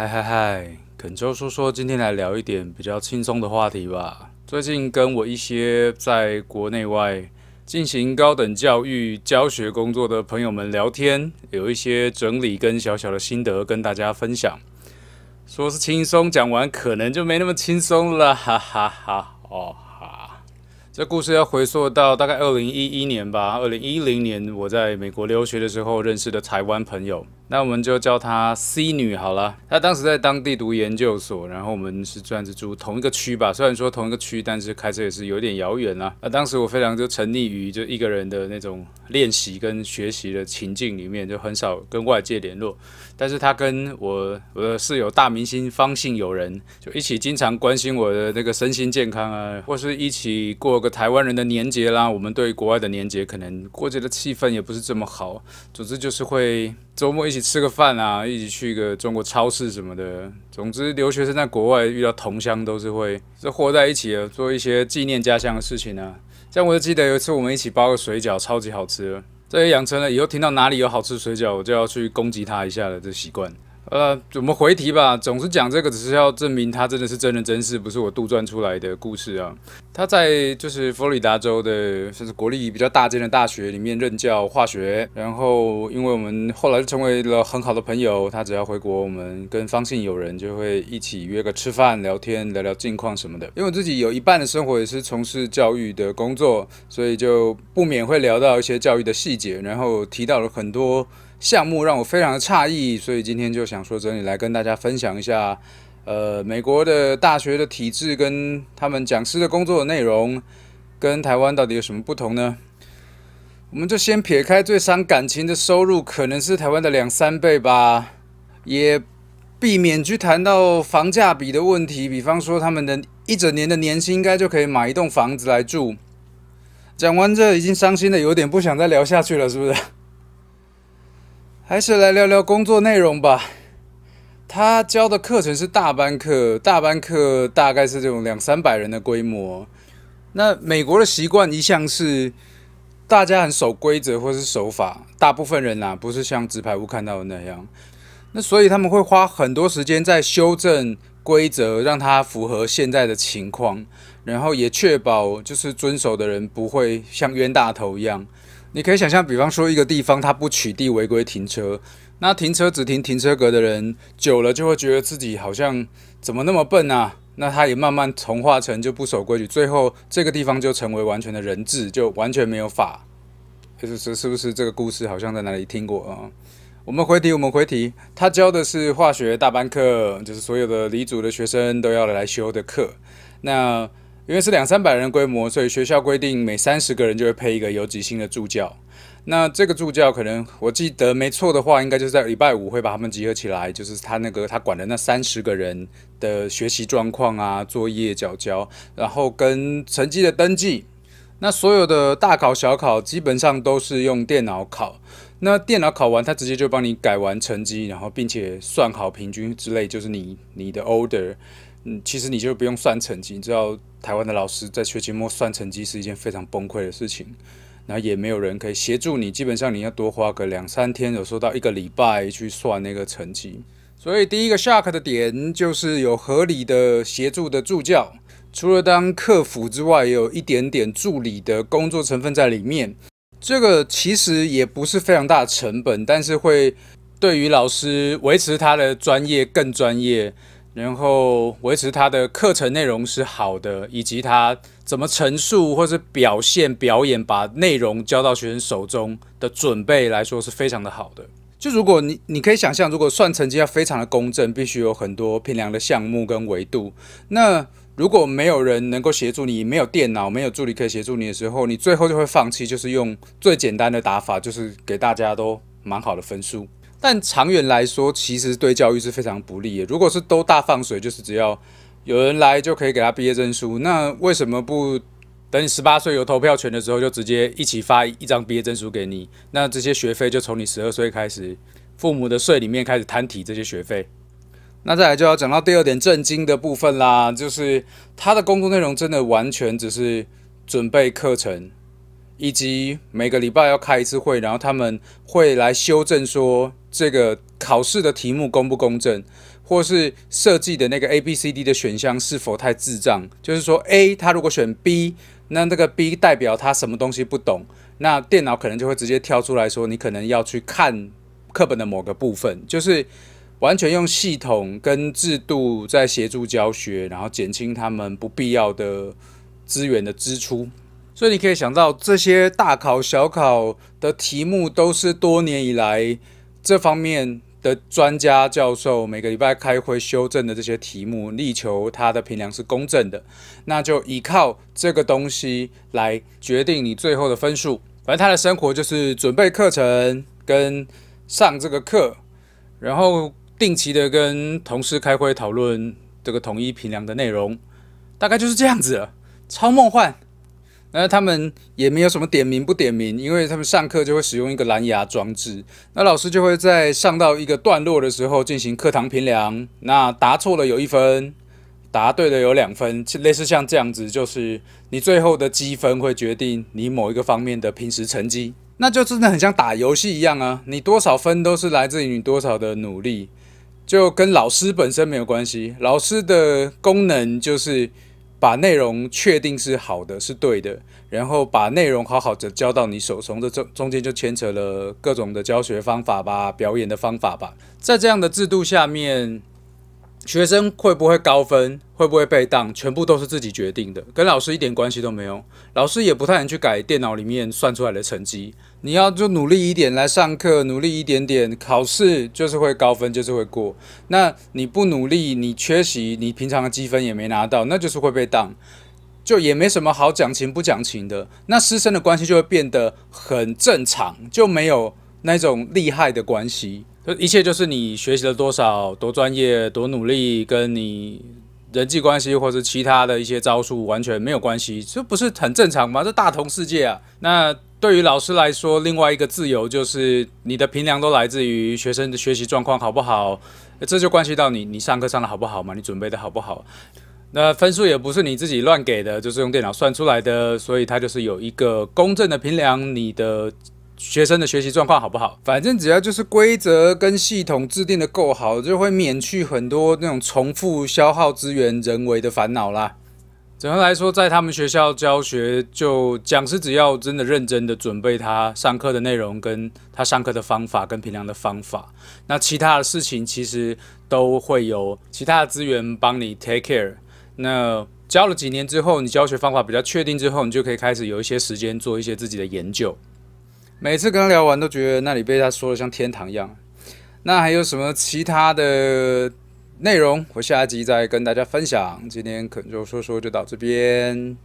嗨嗨嗨，肯州说说，今天来聊一点比较轻松的话题吧。最近跟我一些在国内外进行高等教育教学工作的朋友们聊天，有一些整理跟小小的心得跟大家分享。说是轻松，讲完可能就没那么轻松了，哈哈哈。哦哈，这故事要回溯到大概二零一一年吧，二零一零年我在美国留学的时候认识的台湾朋友。那我们就叫她 C 女好了。她当时在当地读研究所，然后我们是算是住同一个区吧。虽然说同一个区，但是开车也是有点遥远啊。那当时我非常就沉溺于就一个人的那种练习跟学习的情境里面，就很少跟外界联络。但是她跟我我的室友大明星方姓友人就一起经常关心我的那个身心健康啊，或是一起过个台湾人的年节啦。我们对国外的年节可能过节的气氛也不是这么好。总之就是会。周末一起吃个饭啊，一起去个中国超市什么的。总之，留学生在国外遇到同乡，都是会这和在一起啊，做一些纪念家乡的事情呢。像我就记得有一次我们一起包个水饺，超级好吃。这也养成了以后听到哪里有好吃水饺，我就要去攻击他一下的这习惯。呃，怎么回题吧，总是讲这个，只是要证明他真的是真人真事，不是我杜撰出来的故事啊。他在就是佛罗里达州的，算是国立比较大间的大学里面任教化学，然后因为我们后来就成为了很好的朋友，他只要回国，我们跟方姓友人就会一起约个吃饭聊天，聊聊近况什么的。因为我自己有一半的生活也是从事教育的工作，所以就不免会聊到一些教育的细节，然后提到了很多。项目让我非常的诧异，所以今天就想说这里来跟大家分享一下，呃，美国的大学的体制跟他们讲师的工作内容，跟台湾到底有什么不同呢？我们就先撇开最伤感情的收入，可能是台湾的两三倍吧，也避免去谈到房价比的问题，比方说他们的一整年的年薪应该就可以买一栋房子来住。讲完这已经伤心的有点不想再聊下去了，是不是？还是来聊聊工作内容吧。他教的课程是大班课，大班课大概是这种两三百人的规模。那美国的习惯一向是大家很守规则或是守法，大部分人呐不是像纸牌屋看到的那样。那所以他们会花很多时间在修正规则，让它符合现在的情况，然后也确保就是遵守的人不会像冤大头一样。你可以想象，比方说一个地方，他不取缔违规停车，那停车只停停车格的人，久了就会觉得自己好像怎么那么笨啊？那他也慢慢从化成就不守规矩，最后这个地方就成为完全的人质，就完全没有法。就是是不是这个故事好像在哪里听过啊？我们回题，我们回题，他教的是化学大班课，就是所有的离组的学生都要来修的课。那因为是两三百人规模，所以学校规定每三十个人就会配一个有几星的助教。那这个助教可能，我记得没错的话，应该就是在礼拜五会把他们集合起来，就是他那个他管的那三十个人的学习状况啊、作业交交，然后跟成绩的登记。那所有的大考小考基本上都是用电脑考，那电脑考完，他直接就帮你改完成绩，然后并且算好平均之类，就是你你的 order。其实你就不用算成绩，你知道台湾的老师在学期末算成绩是一件非常崩溃的事情，然后也没有人可以协助你，基本上你要多花个两三天，有时候到一个礼拜去算那个成绩。所以第一个下课的点就是有合理的协助的助教，除了当客服之外，也有一点点助理的工作成分在里面。这个其实也不是非常大的成本，但是会对于老师维持他的专业更专业。然后维持他的课程内容是好的，以及他怎么陈述或是表现表演，把内容交到学生手中的准备来说是非常的好的。就如果你你可以想象，如果算成绩要非常的公正，必须有很多评量的项目跟维度。那如果没有人能够协助你，没有电脑，没有助理可以协助你的时候，你最后就会放弃，就是用最简单的打法，就是给大家都蛮好的分数。但长远来说，其实对教育是非常不利的。如果是都大放水，就是只要有人来就可以给他毕业证书，那为什么不等你十八岁有投票权的时候，就直接一起发一张毕业证书给你？那这些学费就从你十二岁开始，父母的税里面开始摊提这些学费。那再来就要讲到第二点震惊的部分啦，就是他的工作内容真的完全只是准备课程，以及每个礼拜要开一次会，然后他们会来修正说。这个考试的题目公不公正，或是设计的那个 A、B、C、D 的选项是否太智障？就是说，A 他如果选 B，那这个 B 代表他什么东西不懂？那电脑可能就会直接跳出来说，你可能要去看课本的某个部分。就是完全用系统跟制度在协助教学，然后减轻他们不必要的资源的支出。所以你可以想到，这些大考小考的题目都是多年以来。这方面的专家教授每个礼拜开会修正的这些题目，力求他的评量是公正的。那就依靠这个东西来决定你最后的分数。反正他的生活就是准备课程跟上这个课，然后定期的跟同事开会讨论这个统一评量的内容，大概就是这样子了，超梦幻。那他们也没有什么点名不点名，因为他们上课就会使用一个蓝牙装置。那老师就会在上到一个段落的时候进行课堂评量。那答错了有一分，答对的有两分，类似像这样子，就是你最后的积分会决定你某一个方面的平时成绩。那就真的很像打游戏一样啊！你多少分都是来自于你多少的努力，就跟老师本身没有关系。老师的功能就是。把内容确定是好的，是对的，然后把内容好好的交到你手，中，这中中间就牵扯了各种的教学方法吧，表演的方法吧，在这样的制度下面。学生会不会高分，会不会被当，全部都是自己决定的，跟老师一点关系都没有。老师也不太能去改电脑里面算出来的成绩。你要就努力一点来上课，努力一点点考试就是会高分，就是会过。那你不努力，你缺席，你平常的积分也没拿到，那就是会被当，就也没什么好讲情不讲情的，那师生的关系就会变得很正常，就没有。那种利害的关系，就一切就是你学习了多少、多专业、多努力，跟你人际关系或者其他的一些招数完全没有关系，这不是很正常吗？这大同世界啊！那对于老师来说，另外一个自由就是你的评量都来自于学生的学习状况好不好，这就关系到你你上课上的好不好嘛，你准备的好不好？那分数也不是你自己乱给的，就是用电脑算出来的，所以它就是有一个公正的评量你的。学生的学习状况好不好？反正只要就是规则跟系统制定的够好，就会免去很多那种重复消耗资源、人为的烦恼啦。总的来说，在他们学校教学，就讲师只要真的认真的准备他上课的内容、跟他上课的方法跟平常的方法，那其他的事情其实都会有其他的资源帮你 take care。那教了几年之后，你教学方法比较确定之后，你就可以开始有一些时间做一些自己的研究。每次跟他聊完都觉得那里被他说的像天堂一样。那还有什么其他的内容？我下一集再跟大家分享。今天可能就说说就到这边。